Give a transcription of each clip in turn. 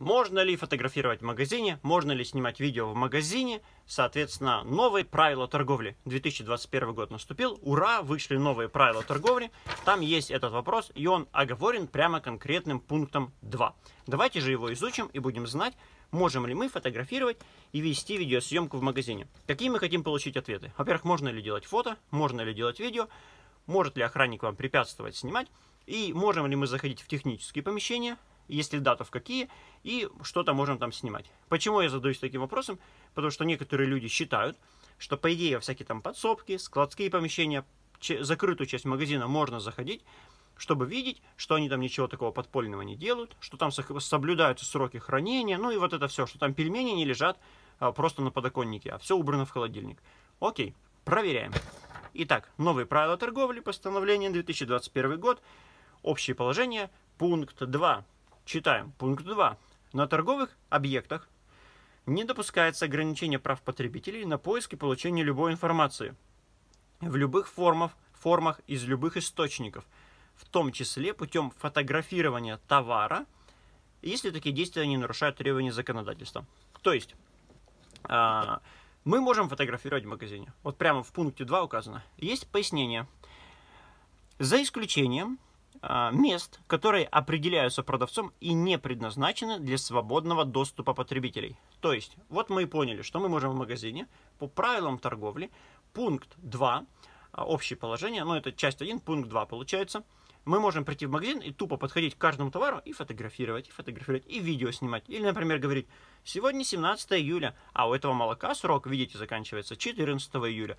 Можно ли фотографировать в магазине, можно ли снимать видео в магазине. Соответственно, новые правила торговли. 2021 год наступил, ура, вышли новые правила торговли. Там есть этот вопрос, и он оговорен прямо конкретным пунктом 2. Давайте же его изучим и будем знать, можем ли мы фотографировать и вести видеосъемку в магазине. Какие мы хотим получить ответы? Во-первых, можно ли делать фото, можно ли делать видео, может ли охранник вам препятствовать снимать, и можем ли мы заходить в технические помещения, если да, то в какие, и что-то можем там снимать. Почему я задаюсь таким вопросом? Потому что некоторые люди считают, что по идее всякие там подсобки, складские помещения, закрытую часть магазина можно заходить, чтобы видеть, что они там ничего такого подпольного не делают, что там соблюдаются сроки хранения, ну и вот это все, что там пельмени не лежат а, просто на подоконнике, а все убрано в холодильник. Окей, проверяем. Итак, новые правила торговли, постановление 2021 год, общее положение, пункт 2. Читаем пункт 2. На торговых объектах не допускается ограничение прав потребителей на поиск и получение любой информации в любых формах, формах из любых источников, в том числе путем фотографирования товара, если такие действия не нарушают требования законодательства. То есть, а, мы можем фотографировать в магазине. Вот прямо в пункте 2 указано. Есть пояснение. За исключением а, мест, которые определяются продавцом и не предназначены для свободного доступа потребителей. То есть, вот мы и поняли, что мы можем в магазине по правилам торговли, пункт 2, а, общее положение, но ну, это часть 1, пункт 2 получается, мы можем прийти в магазин и тупо подходить к каждому товару и фотографировать, и фотографировать, и видео снимать. Или, например, говорить, сегодня 17 июля, а у этого молока срок, видите, заканчивается 14 июля.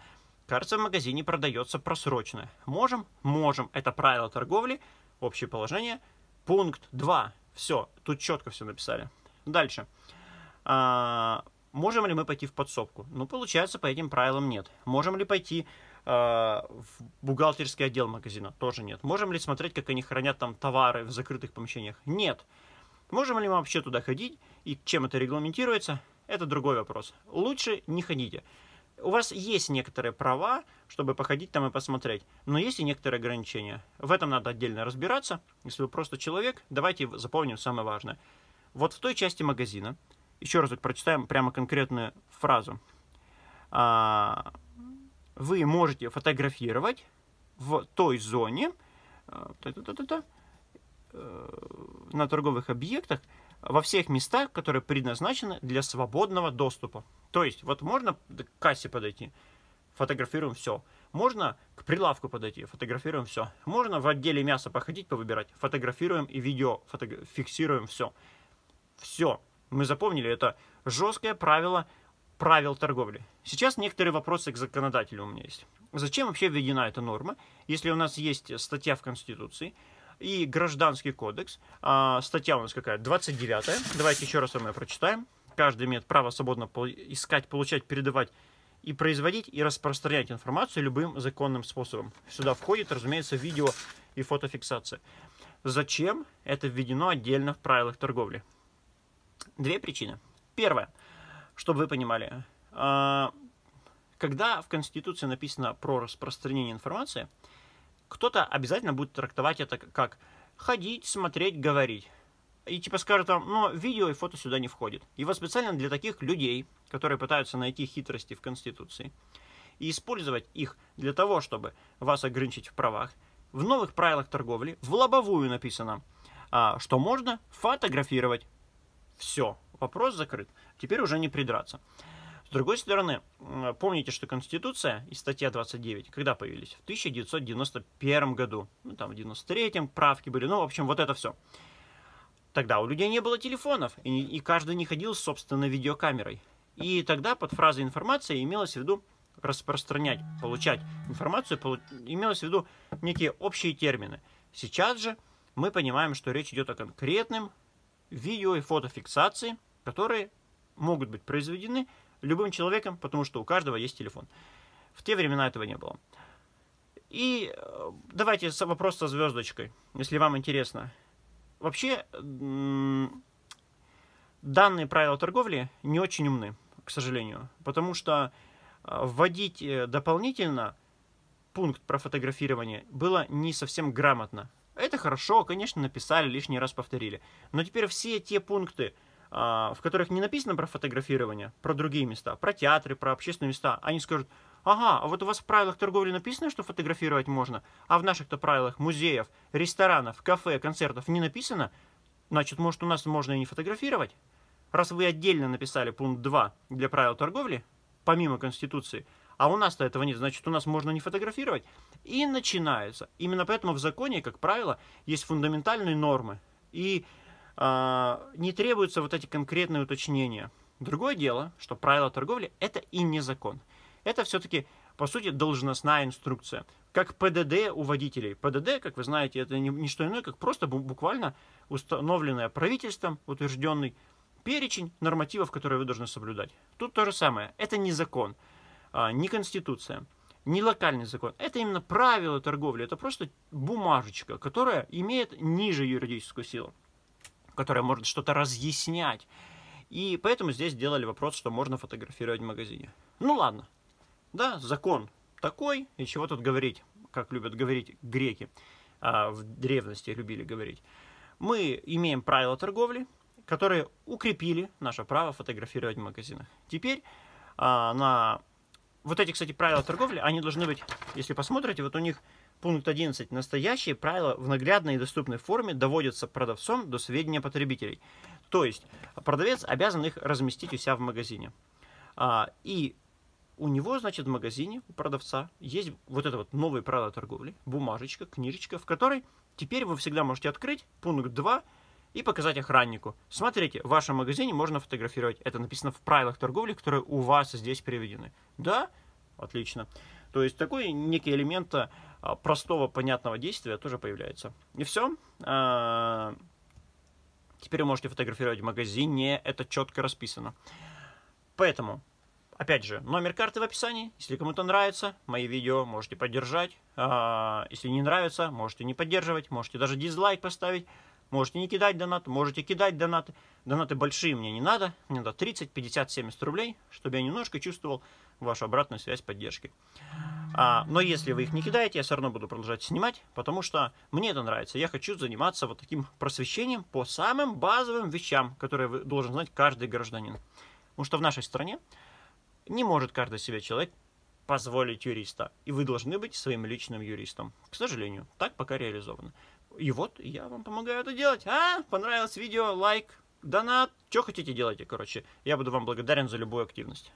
Кажется, в магазине продается просрочно. Можем? Можем. Это правило торговли, общее положение. Пункт 2. Все, тут четко все написали. Дальше. А, можем ли мы пойти в подсобку? Ну, получается, по этим правилам нет. Можем ли пойти а, в бухгалтерский отдел магазина? Тоже нет. Можем ли смотреть, как они хранят там товары в закрытых помещениях? Нет. Можем ли мы вообще туда ходить и чем это регламентируется? Это другой вопрос. Лучше не ходите у вас есть некоторые права, чтобы походить там и посмотреть, но есть и некоторые ограничения. В этом надо отдельно разбираться. Если вы просто человек, давайте запомним самое важное. Вот в той части магазина, еще раз прочитаем прямо конкретную фразу. А, вы можете фотографировать в той зоне, э, э, на торговых объектах, во всех местах, которые предназначены для свободного доступа. То есть, вот можно к кассе подойти, фотографируем все. Можно к прилавку подойти, фотографируем все. Можно в отделе мяса походить, повыбирать, фотографируем и видео, фото... фиксируем все. Все. Мы запомнили, это жесткое правило правил торговли. Сейчас некоторые вопросы к законодателю у меня есть. Зачем вообще введена эта норма, если у нас есть статья в Конституции и Гражданский кодекс, а, статья у нас какая? 29 -я. Давайте еще раз мы прочитаем каждый имеет право свободно искать, получать, передавать и производить и распространять информацию любым законным способом. Сюда входит, разумеется, видео и фотофиксация. Зачем это введено отдельно в правилах торговли? Две причины. Первое, чтобы вы понимали, а, когда в Конституции написано про распространение информации, кто-то обязательно будет трактовать это как ходить, смотреть, говорить и типа скажут вам, но видео и фото сюда не входит. Его специально для таких людей, которые пытаются найти хитрости в Конституции, и использовать их для того, чтобы вас ограничить в правах, в новых правилах торговли в лобовую написано, а, что можно фотографировать. Все, вопрос закрыт. Теперь уже не придраться. С другой стороны, помните, что Конституция и статья 29, когда появились? В 1991 году. Ну, там в 93-м правки были. Ну, в общем, вот это все. Тогда у людей не было телефонов, и, и каждый не ходил с собственной видеокамерой. И тогда под фразой информация имелось в виду распространять, получать информацию, полу... имелось в виду некие общие термины. Сейчас же мы понимаем, что речь идет о конкретным видео и фотофиксации, которые могут быть произведены любым человеком, потому что у каждого есть телефон. В те времена этого не было. И э, давайте вопрос со звездочкой, если вам интересно. Вообще, данные правила торговли не очень умны, к сожалению, потому что а, вводить э, дополнительно пункт про фотографирование было не совсем грамотно. Это хорошо, конечно, написали, лишний раз повторили. Но теперь все те пункты, а, в которых не написано про фотографирование, про другие места, про театры, про общественные места, они скажут, ага, а вот у вас в правилах торговли написано, что фотографировать можно, а в наших-то правилах музеев, ресторанов, кафе, концертов не написано, значит, может, у нас можно и не фотографировать? Раз вы отдельно написали пункт 2 для правил торговли, помимо Конституции, а у нас-то этого нет, значит, у нас можно не фотографировать. И начинается. Именно поэтому в законе, как правило, есть фундаментальные нормы. И э, не требуются вот эти конкретные уточнения. Другое дело, что правила торговли – это и не закон. Это все-таки, по сути, должностная инструкция. Как ПДД у водителей. ПДД, как вы знаете, это не, не что иное, как просто буквально установленное правительством, утвержденный перечень нормативов, которые вы должны соблюдать. Тут то же самое. Это не закон, а, не конституция, не локальный закон. Это именно правила торговли. Это просто бумажечка, которая имеет ниже юридическую силу, которая может что-то разъяснять. И поэтому здесь сделали вопрос, что можно фотографировать в магазине. Ну ладно, да, закон такой, и чего тут говорить, как любят говорить греки, а, в древности любили говорить. Мы имеем правила торговли, которые укрепили наше право фотографировать в магазинах. Теперь а, на... Вот эти, кстати, правила торговли, они должны быть, если посмотрите, вот у них пункт 11. Настоящие правила в наглядной и доступной форме доводятся продавцом до сведения потребителей. То есть продавец обязан их разместить у себя в магазине. А, и у него, значит, в магазине, у продавца, есть вот это вот новые правила торговли, бумажечка, книжечка, в которой теперь вы всегда можете открыть пункт 2 и показать охраннику. Смотрите, в вашем магазине можно фотографировать. Это написано в правилах торговли, которые у вас здесь приведены. Да? Отлично. То есть такой некий элемент а, простого, понятного действия тоже появляется. И все. А, теперь вы можете фотографировать в магазине, это четко расписано. Поэтому Опять же, номер карты в описании. Если кому-то нравится мои видео, можете поддержать. А, если не нравится, можете не поддерживать, можете даже дизлайк поставить. Можете не кидать донат, можете кидать донаты. Донаты большие мне не надо. Мне надо 30, 50, 70 рублей, чтобы я немножко чувствовал вашу обратную связь поддержки. А, но если вы их не кидаете, я все равно буду продолжать снимать, потому что мне это нравится. Я хочу заниматься вот таким просвещением по самым базовым вещам, которые должен знать каждый гражданин. Потому что в нашей стране не может каждый себе человек позволить юриста. И вы должны быть своим личным юристом. К сожалению, так пока реализовано. И вот я вам помогаю это делать. А, понравилось видео, лайк, донат, что хотите делайте, короче. Я буду вам благодарен за любую активность.